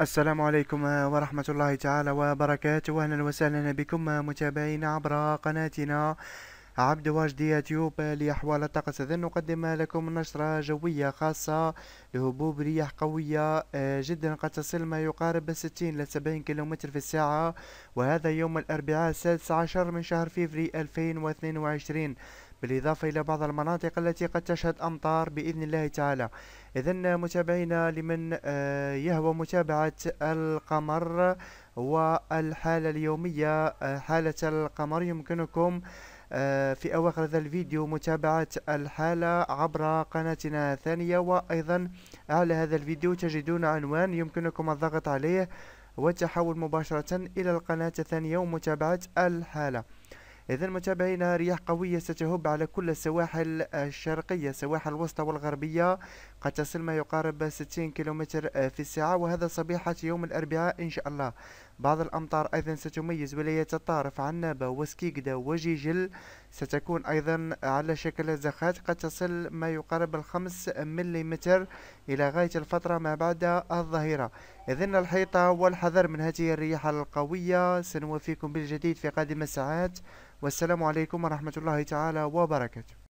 السلام عليكم آه، ورحمة الله تعالى وبركاته أهلا وسهلا بكم آه، متابعين عبر قناتنا عبد واجد يوتيوب لأحوال الطقس إذا نقدم لكم نشرة جوية خاصة لهبوب رياح قوية آه، جدا قد تصل ما يقارب 60 إلى 70 كيلومتر في الساعة وهذا يوم الأربعاء السادس عشر من شهر فيفري 2022 بالإضافة إلى بعض المناطق التي قد تشهد أمطار بإذن الله تعالى إذا متابعينا لمن آه، يهوى متابعة القمر والحالة اليومية آه، حالة القمر يمكنكم آه، في أواخر هذا الفيديو متابعة الحالة عبر قناتنا الثانية وأيضا على هذا الفيديو تجدون عنوان يمكنكم الضغط عليه والتحول مباشرة إلى القناة الثانية ومتابعة الحالة إذا متابعينا رياح قوية ستهب على كل السواحل الشرقية السواحل الوسطى والغربية قد تصل ما يقارب 60 كيلومتر في الساعة وهذا صبيحة يوم الأربعاء إن شاء الله بعض الأمطار أيضا ستميز ولايات الطارف عنابة وسكيكدا وجيجل ستكون أيضا على شكل زخات قد تصل ما يقارب الخمس ملم إلى غاية الفترة ما بعد الظهيرة إذن الحيطة والحذر من هذه الرياح القوية سنوفيكم بالجديد في قادم الساعات والسلام عليكم ورحمة الله تعالى وبركاته